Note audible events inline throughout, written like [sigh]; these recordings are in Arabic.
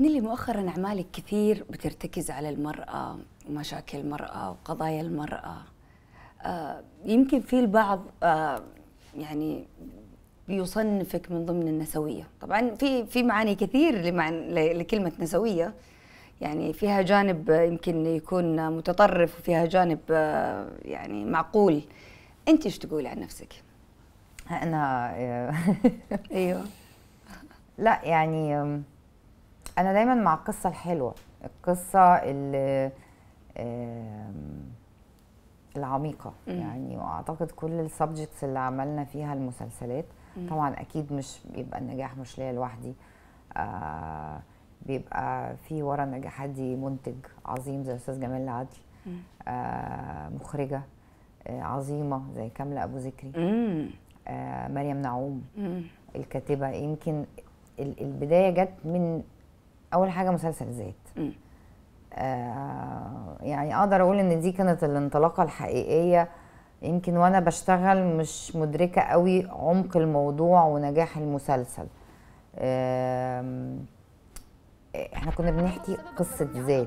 نيلي مؤخرا أعمالك كثير بترتكز على المرأة ومشاكل المرأة وقضايا المرأة آه يمكن في البعض آه يعني بيصنفك من ضمن النسوية طبعا في في معاني كثير لكلمة نسوية يعني فيها جانب يمكن يكون متطرف وفيها جانب آه، يعني معقول انت ايش تقولي عن نفسك انا آه، [laughs] ايوه لا يعني انا دايما مع القصه الحلوه القصه اللي العميقة م. يعني وأعتقد كل السبجكتس اللي عملنا فيها المسلسلات م. طبعا أكيد مش بيبقى النجاح مش ليا لوحدي آه بيبقى في ورا النجاحات دي منتج عظيم زي أستاذ جمال العدل آه مخرجة آه عظيمة زي كاملة أبو ذكري آه مريم نعوم م. الكاتبة يمكن البداية جت من اول حاجه مسلسل ذات آه يعني اقدر اقول ان دي كانت الانطلاقه الحقيقيه يمكن وانا بشتغل مش مدركه قوي عمق الموضوع ونجاح المسلسل آه احنا كنا بنحكي قصه ذات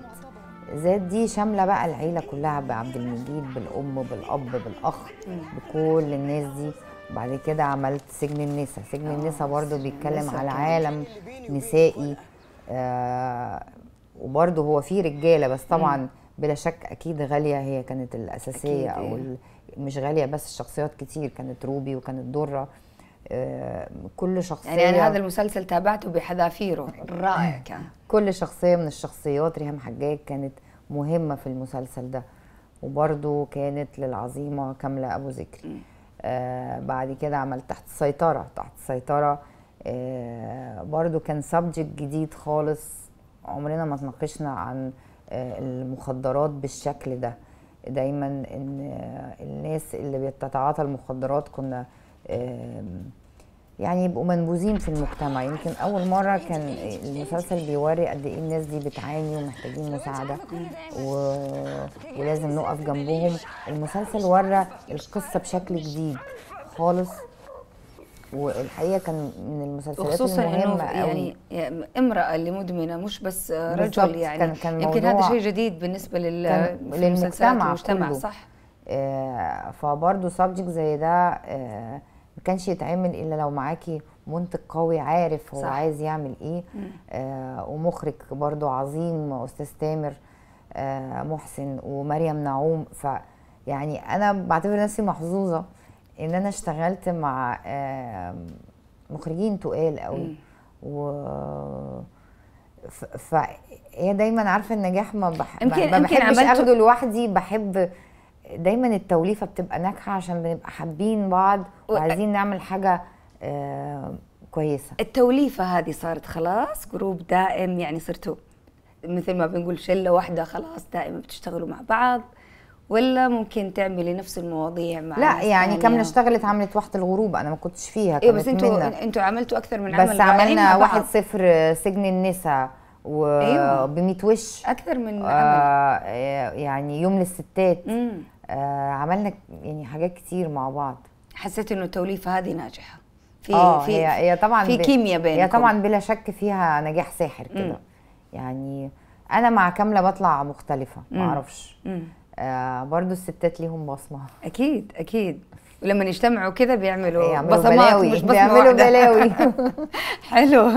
ذات دي شامله بقى العيله كلها بعبد المجيد بالام بالاب بالاخ بكل الناس دي وبعد كده عملت سجن النساء سجن آه. النساء برضو بيتكلم على عالم نسائي آه، وبرده هو في رجاله بس طبعا مم. بلا شك اكيد غاليه هي كانت الاساسيه او إيه. مش غاليه بس الشخصيات كتير كانت روبي وكانت دره آه، كل شخصيه يعني انا هذا المسلسل تابعته بحذافيره رائع كان كل شخصيه من الشخصيات ريهام حجاج كانت مهمه في المسلسل ده وبرده كانت للعظيمه كامله ابو ذكري آه بعد كده عملت تحت السيطره تحت السيطره آه، برضو كان سبجكت جديد خالص عمرنا ما تناقشنا عن آه، المخدرات بالشكل ده دايما ان آه، الناس اللي بتتعاطى المخدرات كنا يعني يبقوا منبوذين في المجتمع يمكن اول مره كان المسلسل بيوري قد ايه الناس دي بتعاني ومحتاجين مساعده و... ولازم نقف جنبهم المسلسل ورى القصه بشكل جديد خالص والحقيقه كان من المسلسلات خصوصا المهمه يعني, يعني امراه اللي مدمنه مش بس رجل يعني كان كان يمكن هذا شيء جديد بالنسبه لل للمجتمع المجتمع كله. صح آه فبرضه سبجكت زي ده آه ما كانش يتعمل الا لو معاكي منتج قوي عارف هو صح. عايز يعمل ايه آه ومخرج برضه عظيم استاذ تامر آه محسن ومريم نعوم ف يعني انا بعتبر نفسي محظوظه ان انا اشتغلت مع مخرجين تقال قوي و ف هي دايما عارفه النجاح ما, بح... يمكن ما بحبش اخده لوحدي بحب دايما التوليفه بتبقى ناجحه عشان بنبقى حابين بعض وعايزين نعمل حاجه كويسه التوليفه هذه صارت خلاص جروب دائم يعني صرتوا مثل ما بنقول شله واحده خلاص دائما بتشتغلوا مع بعض ولا ممكن تعملي نفس المواضيع مع لا يعني كم اشتغلت عملت واحده الغروب انا ما كنتش فيها إيه بس انتوا انتوا عملتوا اكثر من عمل بس عملنا واحد صفر سجن النساء و أيوة. ب وش اكثر من آه، عمل يعني يوم للستات مم. آه عملنا يعني حاجات كتير مع بعض حسيت انه التوليفه هذه ناجحه في آه في هي, هي طبعا في كيمياء بينكم هي طبعا بلا شك فيها نجاح ساحر كده يعني انا مع كامله بطلع مختلفه ما اعرفش آه، برضو الستات ليهم بصمه اكيد اكيد ولما يجتمعوا كده بيعملوا بصمات مش بصمه بيعملوا بلاوي [laughs] حلو